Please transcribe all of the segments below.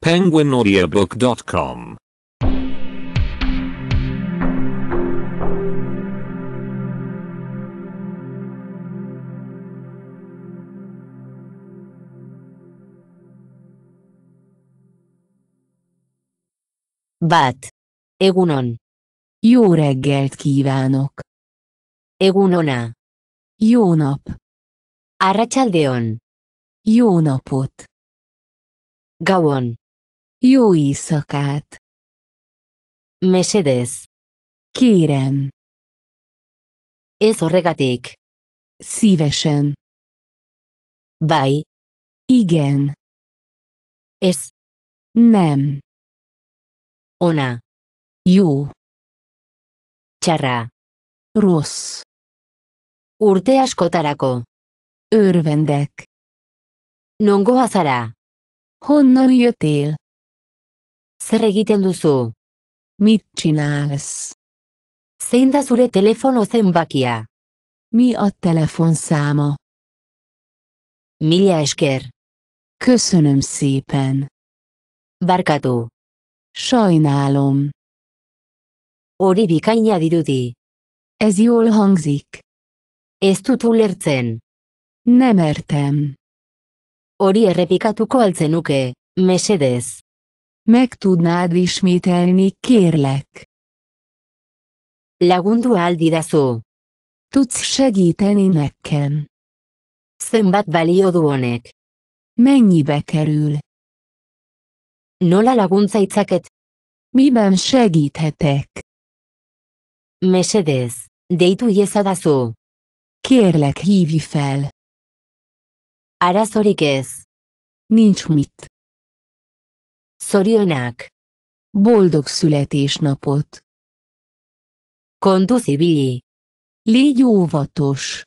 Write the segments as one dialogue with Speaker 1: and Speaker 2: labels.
Speaker 1: penguinoriabook.com
Speaker 2: bat egunon i zure gelt egunona i unop arratsaldeon i unopot Jó éjszakát! Mesedez. Kérem. Ez regaték. Szívesen. Bai. Igen. Ez. Nem. Ona. Jó. Csara! Rossz. Urte askotarako. Örvendek. Nongo zara. Honnan jöttél? Zer egiten duzu? Mit csinálsz? Zein da zure telefono zenbakia? Mi a száma? Mila esker. Köszönöm szépen. Barkatu. Sajnálom. Hori bikaina dirudi. Ez jól hangzik. Ez dut ulertzen. Nem értem. Hori errepikatuko altzenuke, mesedez. Meg tudnád ismételni, kérlek? Lagundu ahal Tudsz segíteni nekem? Zenbat balio du honek? Mennyibe kerül? Nola laguntza itzaket? Miben segíthetek? Mesedez, deitu iezadazu. Kérlek hívj fel. Arazorik ez. Nincs mit. Szorilnák! Boldog születésnapot! Kondusi vié! Légy óvatos.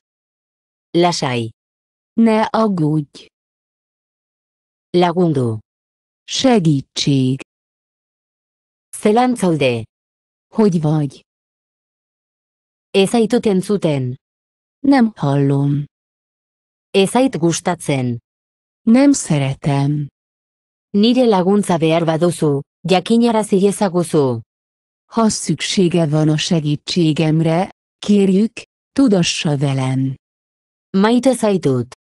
Speaker 2: Lassai. Ne aggódj. Lagundo. Segítség. Zelan Hogy vagy? Ezait uten zuten. Nem hallom. Ezait gustatzen. Nem szeretem. Nire laguntza behar baduzu, jakinara ziezaguzu. Ha szüksége van a segítségemre, kérjük, tudassa velem. Maite zaitut.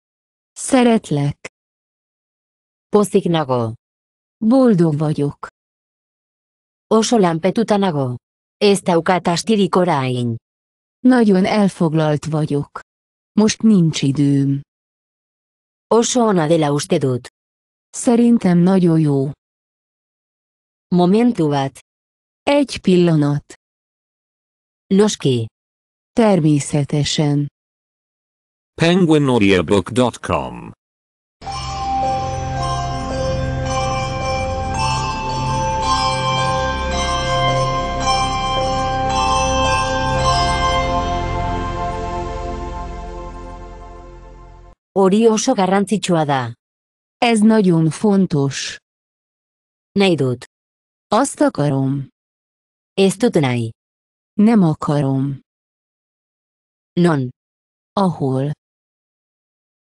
Speaker 2: Szeretlek. Pozik nago. Boldog vagyok. Oso lanpetuta nago. Ez daukat astirik orain. Nagyon elfoglalt vagyok. Most nincs időm. Oso ona dela uste dut. Szerintem nagyon jó. Momentuvat. Egy pillanat. Noski. Természetesen.
Speaker 1: penguinaudiobook.com
Speaker 2: Hori oso garrantzitsua da. Ez nagyon fontos. Neidut. Azt akarom. És tudnai. Nem akarom. Non. Ahol.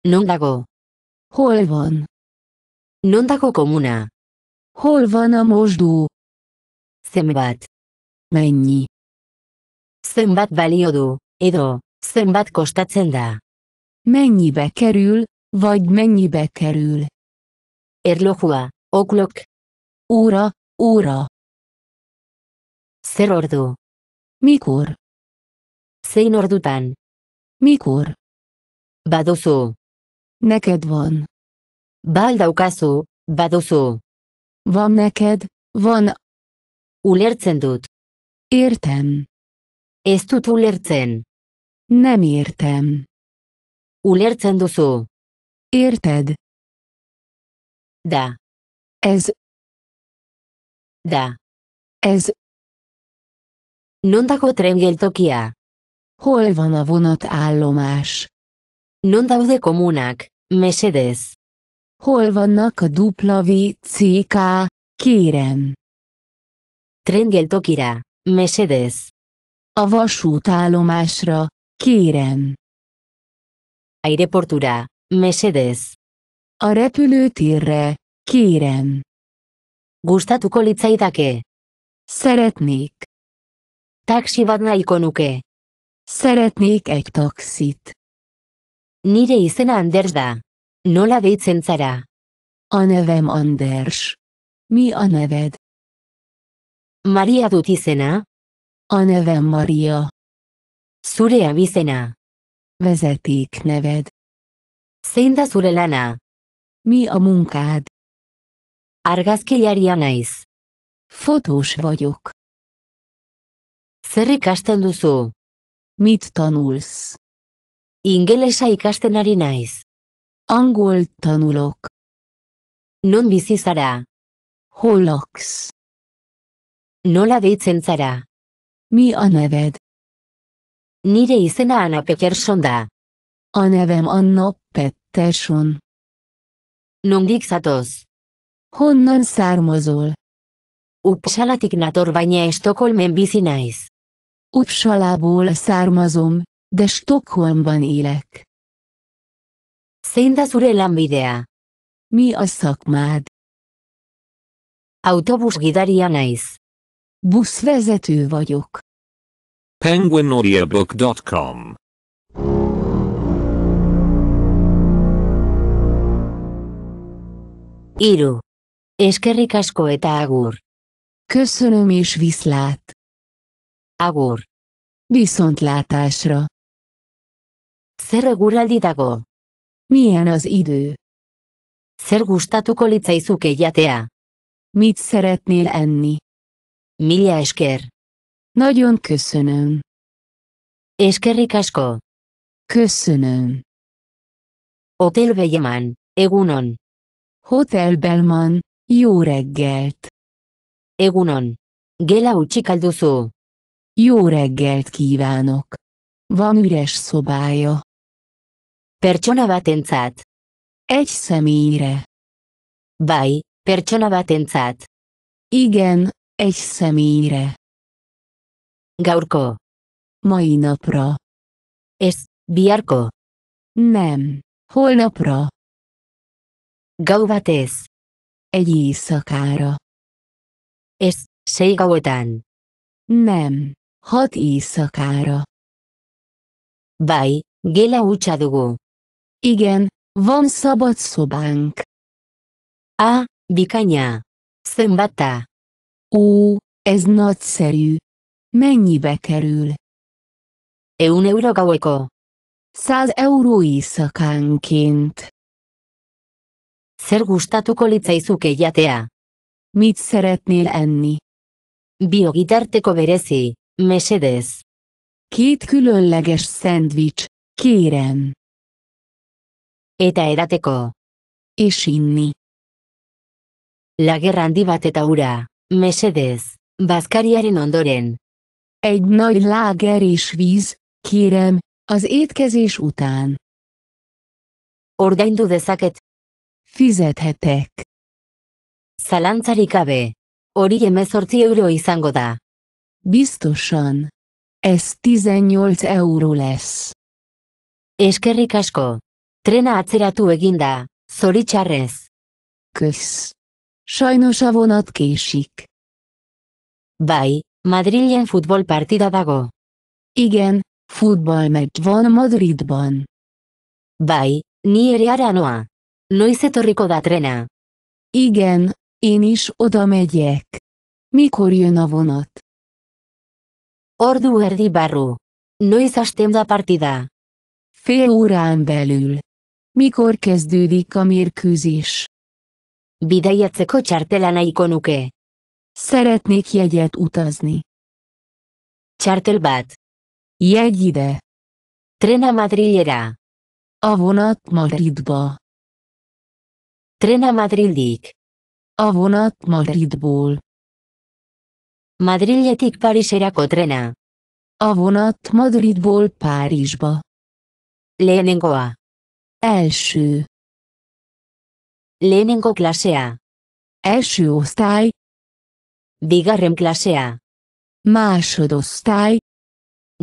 Speaker 2: Non dago. Hol van? Non dago komuna. Hol van a mosdó? Szembat. Mennyi? Szembat balio edo, szembat kostatzen da? Mennyibe kerül, vagy mennyibe kerül? Erlojua, oklok. Ura, ura. Zer ordu. Mikur. Zein ordutan. Mikur. Baduzu. Neked von. Bal ba daukazu, baduzu. Von neked, von. Ulertzen dut. Irten. Ez dut ulertzen. Nem irten. Ulertzen duzu. Irted. de, ez, de, ez. Non dago trengeltokia? Hol van a vonat állomás? Non daude komunak, mesedez. Hol vannak a WCK, kérem. Trengeltokira, mesedez. A vasútállomásra, kérem. Aireportura, mesedez. A repülőtérre, kérem. Gustatuko litzaidake. Szeretnék. Taxi bat nahiko Szeretnék egy taxit. Nire izena Anders da. Nola deitzen zara? A nevem Anders. Mi a neved? Maria dut izena? A nevem Maria. Zure abizena. Vezeték neved. Zein da zure lana? Mi a munkád? Argazkilaria naiz. Fotós vagyok. Zer ikasten duzu? Mit tanulsz? Ingelesa ikasten ari naiz. tanulok. Non bizi zara? Holox. Nola deitzen zara? Mi a neved? Nire izena Anna Peterson da. A nevem Anna Peterson. Nondixatos. Honnan származol? Uppsala Tignator Vanya Stockholmen vicinais. Uppsalából származom, de Stockholmban élek. Zein da zure lanbidea? Mi a szakmád? Autobus gidaria naiz. Buszvezető vagyok.
Speaker 1: penguinaudiobook.com
Speaker 2: Hiru. Eskerrik asko eta agur. Köszönöm és viszlát. Agur. Viszontlátásra. Zer eguraldi dago? Milyen az idő? Zer gustatuko litzaizuk jatea? Mit szeretnél enni? Mila esker. Nagyon köszönöm. Eskerrik asko. Köszönöm. Hotel Belleman, egunon. Hotel Belman, jó reggelt! Egunon! Gela utxik Jó reggelt kívánok! Van üres szobája. Pertsona batentzat. Egy személyre. Bai, pertsona batentzat. Igen, egy személyre. Gaurko. Mai napra. Ez, biarko. Nem, holnapra. Gaubatez. Egy éjszakára. Ez, séga után. Nem, hat éjszakára. Bai, gela utca dugu. Igen, van szabad szobánk. A, bikanya. Szembata. Ó, ez nagyszerű. Mennyibe kerül? Eun euro gaueko. Száz euró éjszakánként. Zer gustatuko litzaizuke jatea? Mit szeretnél enni? Biogitarteko berezi, mesedez. Két különleges szendvics, kérem. Eta edateko. És inni. Lager handi bat eta ura, mesedez, bazkariaren ondoren. Egy nagy láger és víz, kérem, az étkezés után. Ordaindu dezaket, Fizethetek. Zalantzarik gabe. Hori emezortzi euro izango da. Biztosan. Ez 18 euró lesz. Eskerrik asko. Trena atzeratu eginda, zoritxarrez. Kösz. Sajnos a vonat késik. Bai, Madrilen futbol partida dago. Igen, futballmeccs van Madridban. Bai, ni ere ara noa. Lois da trena. Igen, én is oda megyek. Mikor jön a vonat? Ordu erdi barru. Noiz hastem da partida? Fél órán belül. Mikor kezdődik a mérkőzés? Bidaiatzeko txartela nahiko nuke. Szeretnék jegyet utazni. Txartel bat. Jegy ide. Trena Madrillera. A vonat Madridba. Trena Madridig. A vonat Madridból. Madridetik Pariserako trena. A vonat Madridból Párizsba. Lehenengoa. Első. Lehenengo klasea. Első osztály. Bigarren klasea. Másodosztály.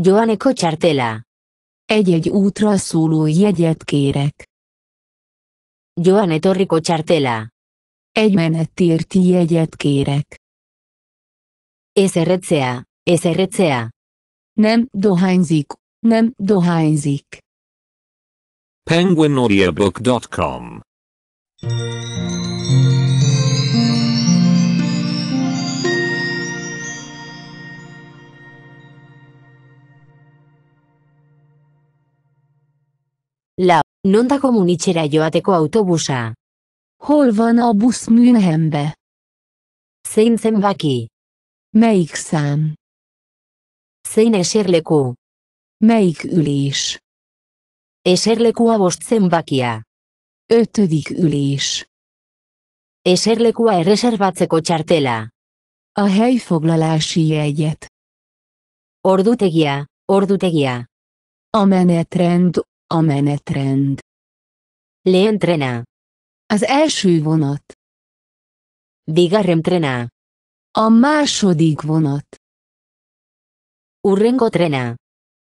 Speaker 2: Joaneko txartela. Egy-egy útra szóló jegyet kérek. Joan Torrico Chartela, Egy írti jegyet kérek. Ezerretzea, ezerretzea. Nem dohányzik, nem dohányzik.
Speaker 1: penguinaudiobook.com
Speaker 2: La non dago munitxera joateko autobusa? Hol van a bus Münhenbe? Zein zen baki? Meik zan. Zein eserleku? Meik ülis? Eserlekua bost zen bakia? Ötödik ulis. Eserlekua erreserbatzeko txartela? A hei jegyet. Ordutegia, ordutegia. Amenetrend, A menetrend. Leentrena. Az első vonat. Diga remtrena. A második vonat. Urrengo trena.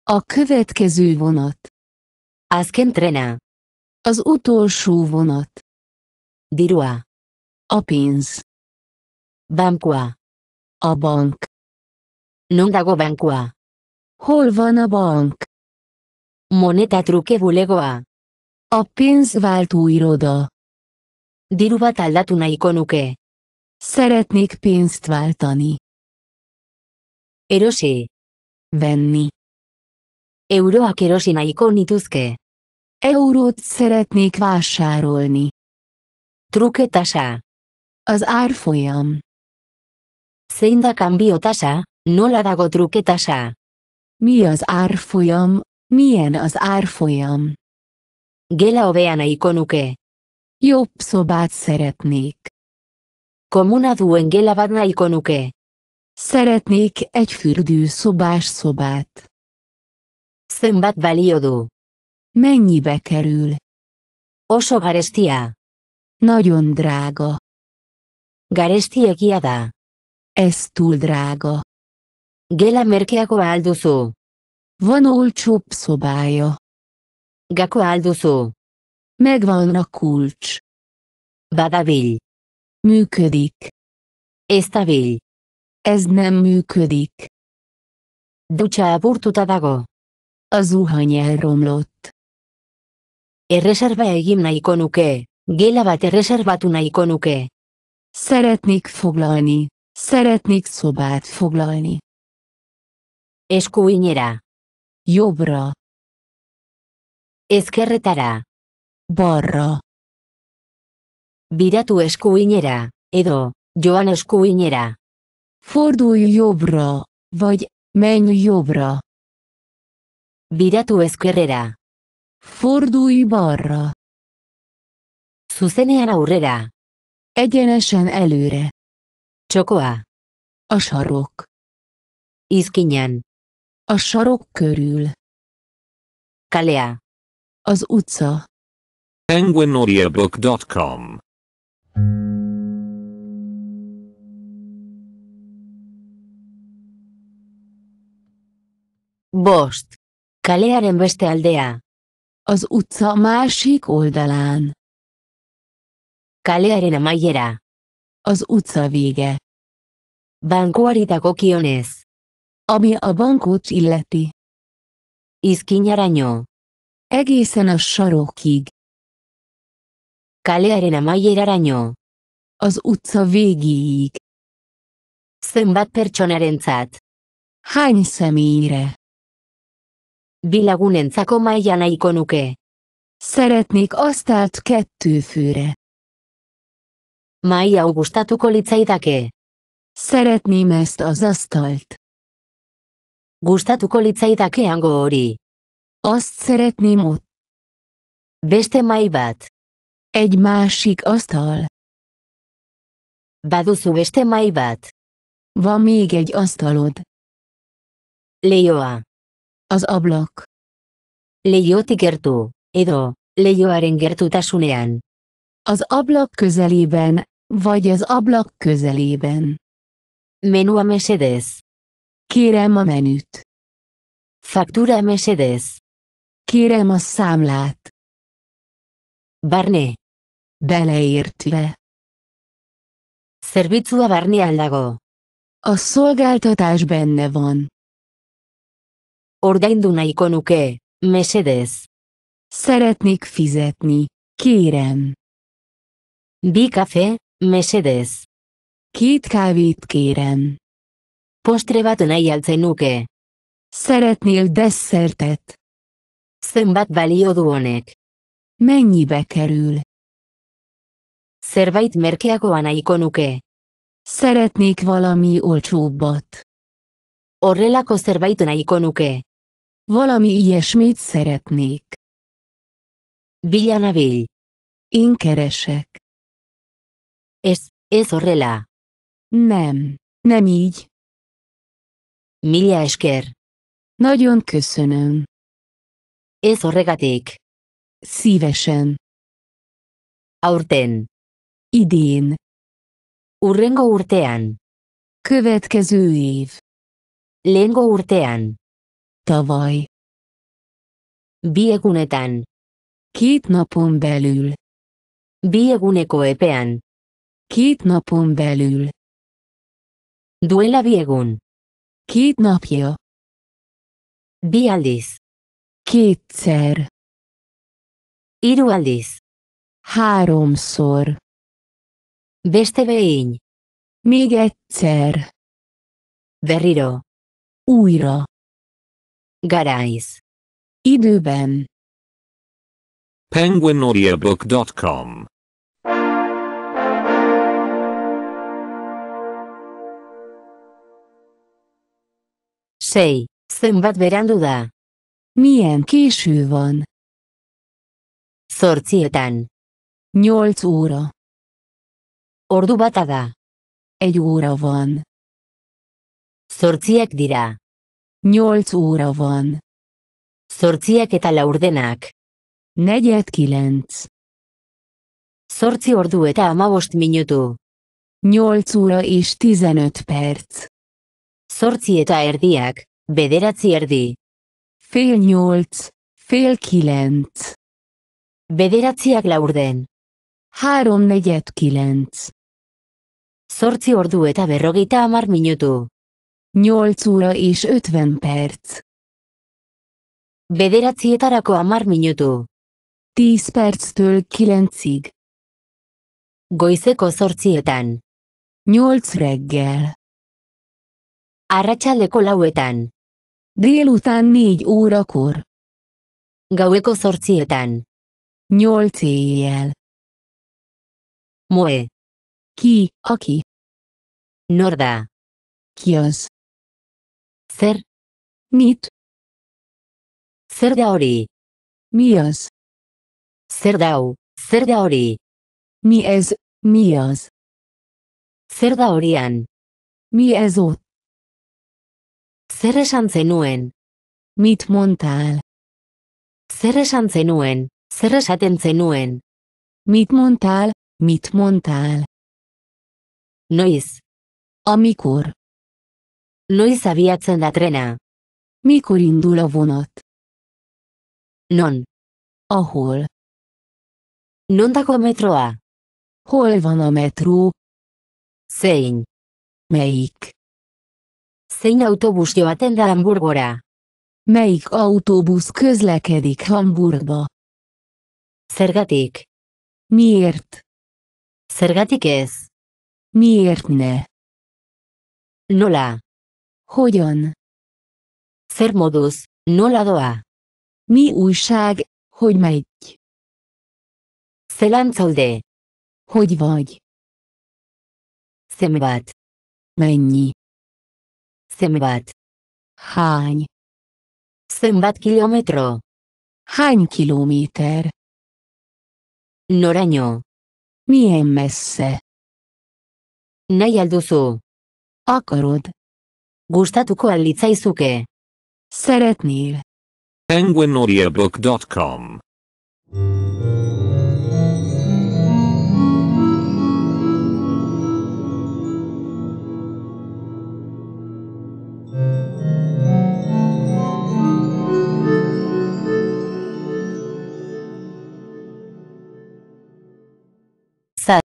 Speaker 2: A következő vonat. Azken trena. Az utolsó vonat. Dirua. A pénz. Bankua. A bank. Nondago bankua. Hol van a bank? Moneta truke bulegoa. A vált Diru bat aldatu nahiko nuke. Szeretnék pénzt váltani. Erosi. Venni. Euroak erosi nahiko nituzke. Eurót szeretnék vásárolni. Truke tasa. Az árfolyam. Zein da kanbio tasa, nola dago truke tasa? Mi az árfolyam, milyen az árfolyam? Gela hobean nahiko Jobb szobát szeretnék. Komuna duen gela bat nahiko Szeretnék egy fürdőszobás szobát. Szembat valiodu. Mennyibe kerül? Oso garestia. Nagyon drága. Garestia kiada. Ez túl drága. Gela merkeago alduzu. Van olcsóbb szobája. Gako áldozó. Megvan a kulcs. Badavill. Működik. Estavill. Ez nem működik. Ducha apurtuta dago. A zuhany elromlott. Erreserva egim nahiko nuke. Gela bat erreserbatu nahiko nuke. Szeretnék foglalni. Szeretnék szobát foglalni. Eskuinera. Jobra. Ezkerretara. Borro. Biratu eskuinera edo joan eskuinera. Fordu jobra, vagy, men jobra. Biratu ezkerrera. Fordu barra. Zuzenean aurrera. Elenesen elure. Txokoa. Osoruk. Izkinian. A sarok körül. Kalea. Az utca. penguinaudiobook.com Bost. Kalearen beste aldea. Az utca másik oldalán. Kalearen amaiera. Az utca vége. Bankuari dagokionez. Ami a bankot illeti. Izkinyaranyó. Egészen a sarokig. Kale arenamaieraranyó. Az utca végéig. Zenbat pertsonarentzat? Hány személyre? Bilagunentzako maila nahiko nuke. Szeretnék asztalt kettő főre. Maia augustatuko litzaidake. Szeretném ezt az asztalt. Gustatuko litzaidakeango hori. Azt szeretném ott. Beste mai bat. Egy másik asztal. Baduzu beste mai bat. Van még egy asztalod. Leioa. Az ablak. Leiotik gertu, edo, leioaren gertutasunean. Az ablak közelében, vagy az ablak közelében. Menua mesedez. Kérem a menüt. Faktúra Mercedes. Kérem a számlát. Barné. Beleértve. a barné dago. A szolgáltatás benne van. Ordaindu nahiko nuke, mesedez. Szeretnék fizetni, kérem. Bi kafé, mesedez. Két kávét kérem. Postre bat nahi altzenuke. nuke. Szeretnél desszertet? Zenbat balio du honek? Mennyibe kerül? Zerbait merkeagoa nahiko nuke. Szeretnék valami olcsóbbat. Horrelako zerbait nahiko nuke. Valami ilyesmit szeretnék. Bila nabil. Én keresek. Ez, ez horrela. Nem, nem így. Mila esker. Nagyon köszönöm. Ez horregatik. Szívesen. Aurten. Idén. Urrengo urtean. Következő év. Lengo urtean. Tavaly. Biegunetan. Két napon belül. Bi epean. Két napon belül. Duela biegun. Két napja. Bialis. Kétszer. Irualis. Háromszor. Beste Még egyszer. Berriro. Újra. Garáis. Időben.
Speaker 1: penguinaudiobook.com
Speaker 2: Sei szombat berandu da? Milyen késő van? Zortzietan. 8 óra. Ordu batada. Egy óra van. Zortziak dira. 8 óra van. Zortziak eta laurdenak. Negyed kilenc. Zortzi ordu eta amabost minutu. 8 óra és 15 perc. Zortzi eta erdiak, bederatzi erdi. Fél nyolc, fél kilenc. Bederatziak laurden. Három negyed kilenc. Zortzi ordu eta berrogeita amar minutu. Nyolc óra és ötven perc. Bederatzietarako amar minutu. Tíz perctől kilencig. Goizeko zortzietan. Nyolc reggel. Arracha lauetan. Dielutan Diel utan ni Gaueko sorcietan. Nyol tiel. Moe. Ki, aki. Norda. Kios. Zer. Mit. Zer da hori. Mios. Zer dau, zer da hori. Mies, mios. Zer da horian. ez Zer esan zenuen? Mit montal. Zer esan zenuen? Zer esaten zenuen? Mit montal, mit montal. Noiz? Amikur. Noiz abiatzen da trena? Mikur indulo bunot. Non? Ahol. Nondako metroa? Hol van a metro? Zein? Meik. Zein autobus joaten da Hamburgora? Melyik autóbusz közlekedik Hamburgba? Zergatik. Miért? Zergatik ez? Miért ne? Nola. Hogyan? Zer moduz, nola doa? Mi újság, hogy megy? Zelantzalde? Hogy vagy? Zembat? Mennyi? Szombat. Hány? Szombat kilometró. Hány kilométer? Noranyó. Milyen messze? Nahi alduzu. Akarod. Gustatuko alitzaizuke. Szeretnél.
Speaker 1: penguinaudiobook.com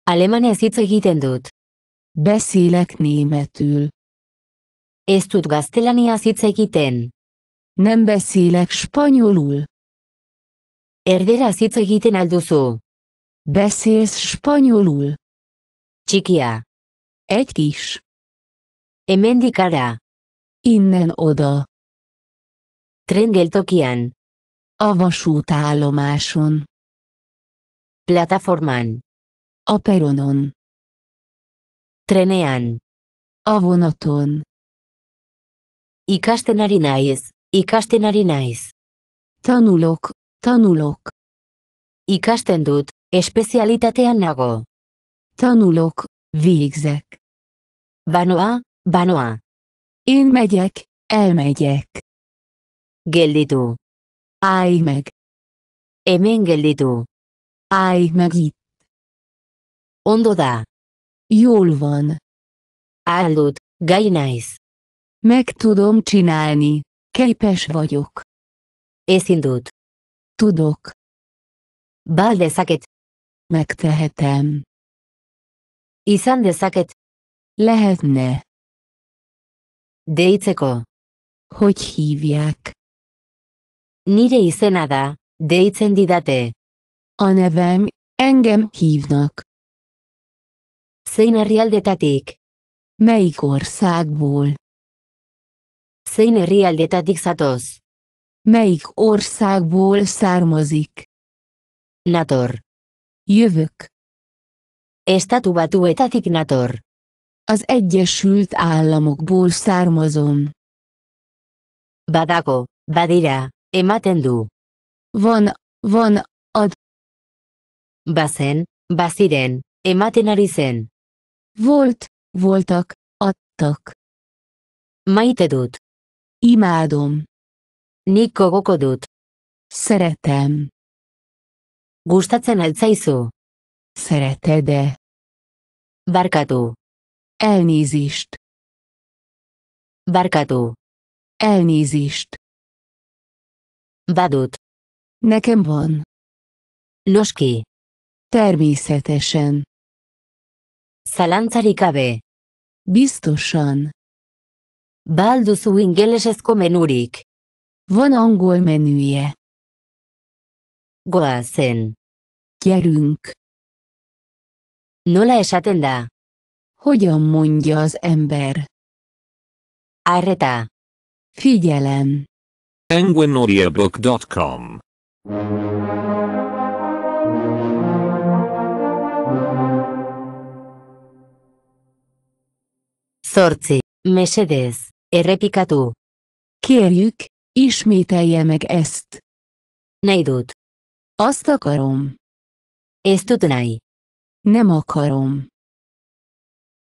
Speaker 2: Alemanez hitz egiten dut. Beszélek németül. Ez tud gaztelaniaz hitz egiten. Nem beszélek spanyolul. Erderaz hitz egiten alduzu. Beszélsz spanyolul. Txikia. Egy kis. Hemendik ara. Innen oda. Trengeltokian. A vasútállomáson. Plataformán. A peronon. Trenean. A vonaton. Ikasten ari naiz, ikasten ari naiz. Tanulok, tanulok. Ikasten dut, espezialitatean nago. Tanulok, végzek. Banoa, banoa. Én megyek, elmegyek. Gelditu. Állj meg. Hemen gelditu. Állj meg itt. Ondo da. Jól van. Állod, guy nice. Meg tudom csinálni. Képes vagyok. Észindult. Tudok. Bál szaket. Megtehetem. Izan szaket. Lehetne. Deitzeko. Hogy hívják? Nire izenada, deitzen didate. A nevem, engem hívnak. Szénerieldetetik. Melyik országból? Szénerieldetetik szatosz. Melyik országból származik? Nator. Jövök. Estatu batuetatik nator. Az Egyesült Államokból származom. Badako, badira, ematen du. Van, van, ad. Bazen, baziren, ematen ari zen. Volt, voltak, adtak. Maite dut. Imádom. Nik gogoko dut. Szeretem. Gustatzen altzaizu. Szeretede. Barkatu. Elnézést. Barkatu. Elnézést. Badut. Nekem van. Noski. Természetesen. Zalantzarik abe. Biztosan. son. Baldu zu ingeles menurik. Bon ongol emenuie. Goa zen. Kierunk. Nola esaten da. Hoyo az ember. Arreta. Figelen.
Speaker 1: Enguenoriabook.com Thank
Speaker 2: Szorci, mesedez, errepikatu. Kérjük, ismételje meg ezt. Neidut. Azt akarom. Ez dut Nem akarom.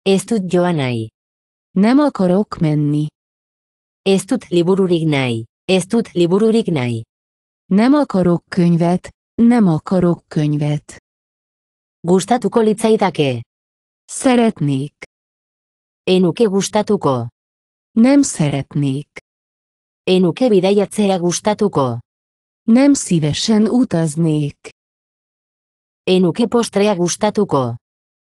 Speaker 2: Ez dut Nem akarok menni. Ez tud libururig nahi. Ez tud libururig nahi. Nem akarok könyvet, nem akarok könyvet. Gustatuko litzaidake. Szeretnék. Én uke gustatuko. Nem szeretnék. Én uke bidaiatzea gustatuko. Nem szívesen utaznék. Én uke postrea gustatuko.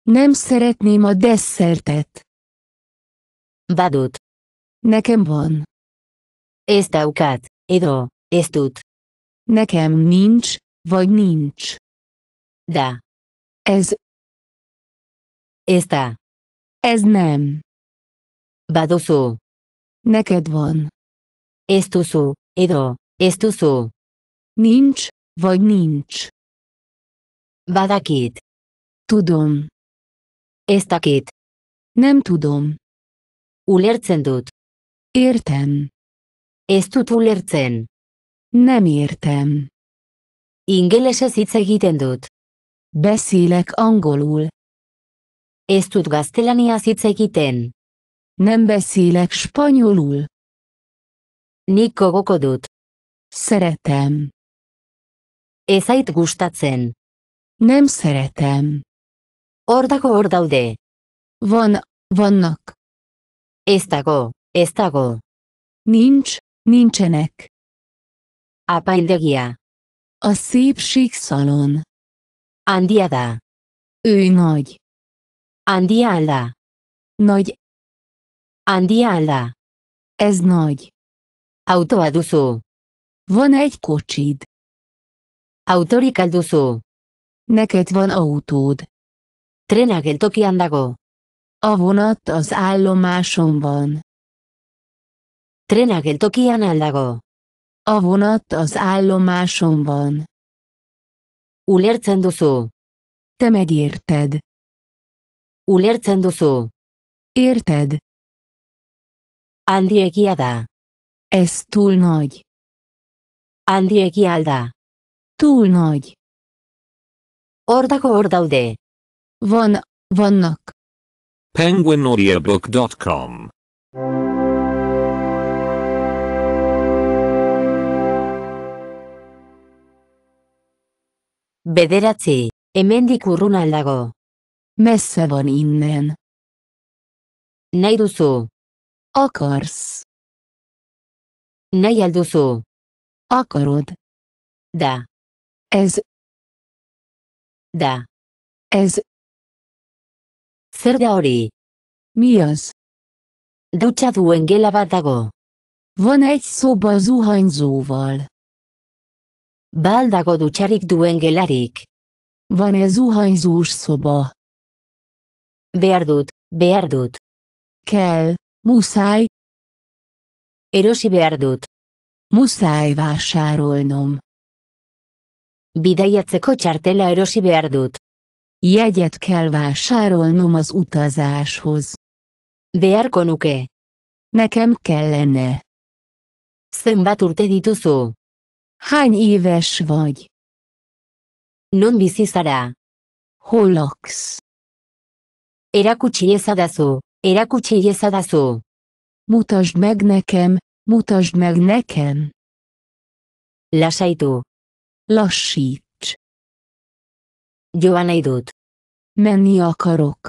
Speaker 2: Nem szeretném a desszertet. Badut. Nekem van. Ez daukat, edo, ez dut. Nekem nincs, vagy nincs. Da. Ez. Ez da. Ez nem. Badoszó. Neked van. Estoszó, edo, estoszó. Nincs, vagy nincs. Badakit. Tudom. takit. Nem tudom. Ulertzen dut. Értem. Ez dut ulertzen. Nem értem. Ingelesez hitz egiten dut. Beszélek angolul. Ez tud gaztelania hitz egiten. Nem beszélek spanyolul. Nik gokodut. Szeretem. Ez ait gustatzen. Nem szeretem. Ordako hor daude. Van, vannak. Ez dago, ez dago. Nincs, nincsenek. Apaindegia. A szépség szalon. Andiada. Ő nagy. Andi állá. Nagy. Andi állá. Ez nagy. Autóadúszó. Van egy kocsid. Autórikalduszó. Neked van autód. Trena geltokian dago. A vonat az állomáson van. Trena geltokian aldago. A vonat az állomáson van. Ulertzen duzu. Te megérted. Ulertzen duzu. Irted. handiegia da. Ez tul noi. Andiegia alda. Tul Hordako hor daude. Von, vonnok.
Speaker 1: Penguinaudiobook.com
Speaker 2: Bederatzi, emendik urruna aldago. Messze van innen. Nahi duzu. Akarsz. Nahi al Akarod. Da. Ez. Da. Ez. Zer da hori? Mi az? Dutsa duen gela bat dago. Van egy szoba zuhanyzóval. Baldago dutxarik duen gelarik. van egy zuhanyzós szoba? Beardut, beardut. Kell, muszáj. Erosi beardut. Muszáj vásárolnom. Bidaiatzeko txartela erosi beardut. Jegyet kell vásárolnom az utazáshoz. Beárkonuke. Nekem kellene. Zenbat urte dituzu? Hány éves vagy? Non bizizara? Hol laksz? Erakutsi iezadazu, erakutsi iezadazu. Mutasd meg nekem, mutasd meg nekem. Lasaitu. Lassíts. Joan nahi dut. Menni akarok.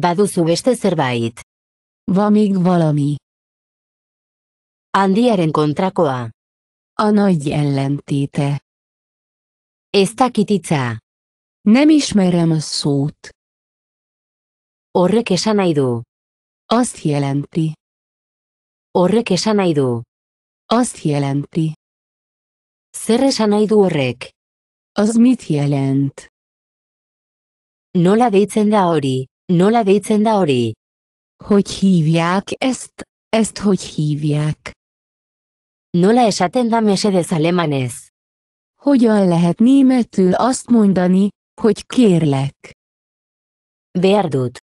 Speaker 2: Baduzu beste zerbait. Va még valami. Andiaren kontrakoa. A nagy ellentéte. Ez takititza. Nem ismerem a szót. Horrek esan nahi du. Azt jelenti. Horrek esan nahi du. Azt jelenti. Zer esan nahi du horrek? Az mit jelent? Nola deitzen da hori? Nola deitzen da hori? Hogy hívják ezt? Ezt hogy hívják? Nola esaten da mesedez alemanez? Hogyan lehet németül azt mondani, hogy kérlek? Behar dut.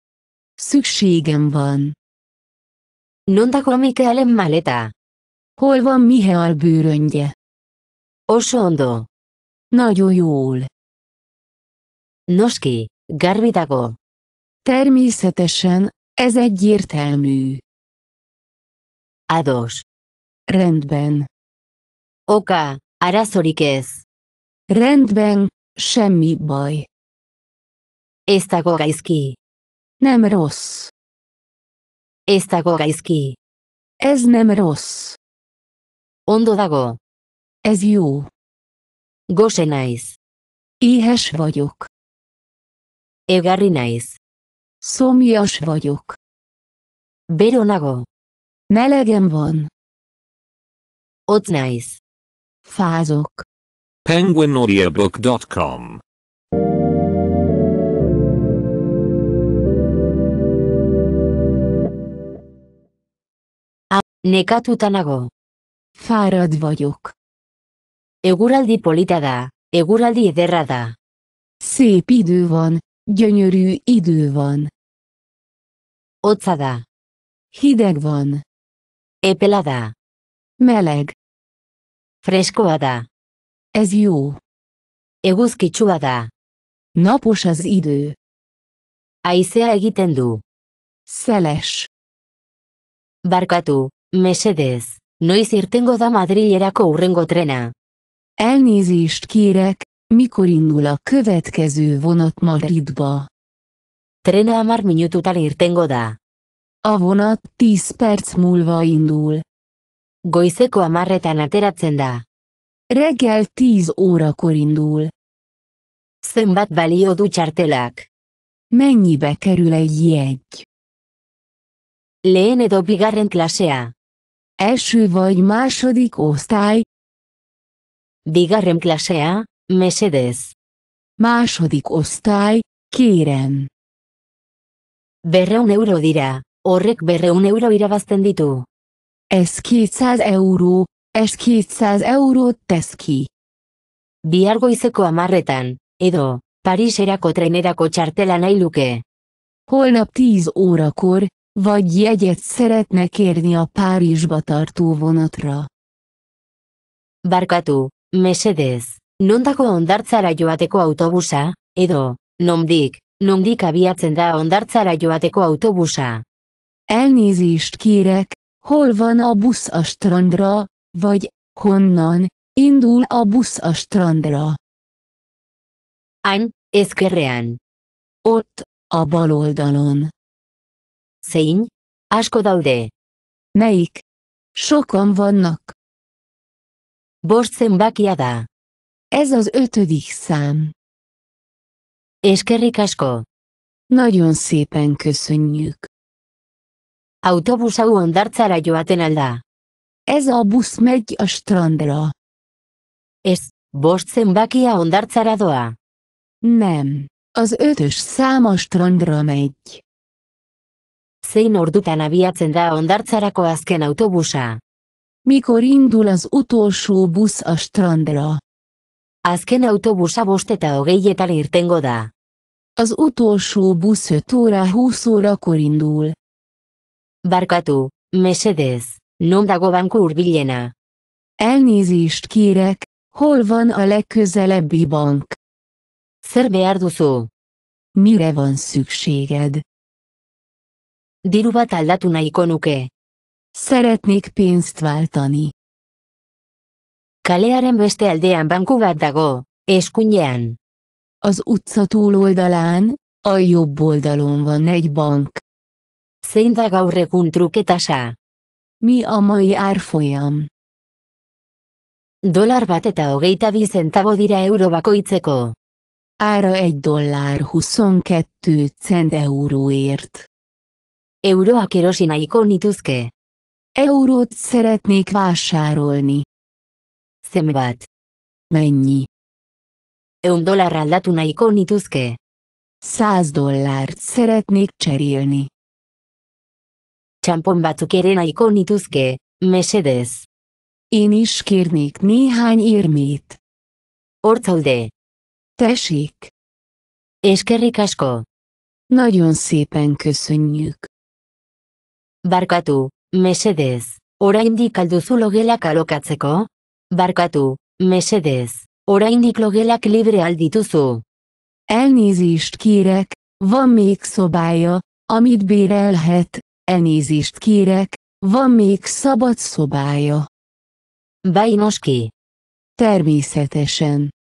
Speaker 2: Szükségem van. Nonta kellem maleta. Hol van Mihály bőröngye? Osondo. Nagyon jól. Noski, garbitago. dago. Természetesen, ez egyértelmű. Ados. Rendben. Oka, arazorik ez. Rendben, semmi baj. Ez dago gaizki. Nem rossz. Esztágo gaizki. Ez nem rossz. Ondo dago. Ez jó. Gose naiz. Ihes vagyok. Egarri naiz. Szomjas vagyok. Bero nago. Melegem van. Otz naiz. Fázok. Penguinaudiobook.com Nekatuta nago. farot vagyok. Eguraldi polita da, eguraldi ederra da. Szép idő van, gyönyörű idő van. Otza da. Hideg van. Epela da. Meleg. Freskoa da. Ez jó. Eguzkitsua da. Napos az idő. Aizea egiten du. Zeles. Barkatu, Mesedez, noiz irtengo da Madrilerako urrengo trena? Elnézést kérek, mikor indul a következő vonat Madridba? Trena hamar minututan irtengo da. A vonat 10 perc múlva indul. Goizeko hamarretan ateratzen da. Reggel 10 órakor indul. Zenbat balio du txartelak? Mennyibe kerül egy jegy? Lehen edo bigarren klasea? első vagy második osztály. Bigarrem klasea, mesedez. Második osztály, kérem. Berreun euro dira, horrek berreun euro irabazten ditu. Ez 200 euro, ez 200 euro teszki. Biargo izeko amarretan, edo, Pariserako trenerako txartela nahi luke. Holnap 10 órakor, vagy jegyet szeretne kérni a Párizsba tartó vonatra. Barkatu, mesedez, non dago ondartzara joateko autobusa, edo, nondik, nondik abiatzen da ondartzara joateko autobusa. Elnézést kérek, hol van a busz a strandra, vagy, honnan, indul a busz a strandra. Hain, ezkerrean. Ott, a bal oldalon. Szény, asko daude. Neik. Sokan vannak. Bost bakiada. Ez az ötödik szám. Eskerrik asko. Nagyon szépen köszönjük. Autobus hau ondartzara joaten alda. Ez a busz megy a strandra. Ez, bost bakia ondartzara doa. Nem, az ötös szám a strandra megy zein ordutan abiatzen da ondartzarako azken autobusa? Mikor indul az utolsó busz a strandra? Azken autobusa bost eta hogeietan irtengo da. Az utolsó busz 5 óra 20 órakor indul. Barkatu, mesedez, non dago banku urbilena. Elnézést kérek, hol van a legközelebbi bank? Zer behar duzu? Mire van szükséged? Diru bat aldatu nahiko nuke. Szeretnék pénzt váltani. Kalearen beste aldean banku bat dago, eskuinean. Az utca túloldalán, a jobb oldalon van egy bank. Zein da gaur egun truketasa? Mi a mai árfolyam? Dolar bat eta hogeita bi dira euro bakoitzeko. Ára egy dollár 22 cent euróért. Euroak erosi nahiko nituzke. Eurot zeretnik vásárolni. Zembat. Mennyi. Eun dolar aldatu nahiko nituzke. Zaz dolar zeretnik txerilni. Txampon batzuk ere nahiko nituzke, mesedez. Iniskirnik nihain irmit. Hortzaude. Tesik. Eskerrik asko. Nagyon szépen köszönjük. Barkatu, mesedez, oraindik alduzu logelak alokatzeko? Barkatu, mesedez, oraindik logelak libre aldituzu. Elnézést kérek, van még szobája, amit bérelhet, elnézést kérek, van még szabad szobája. Bajnoski. Természetesen.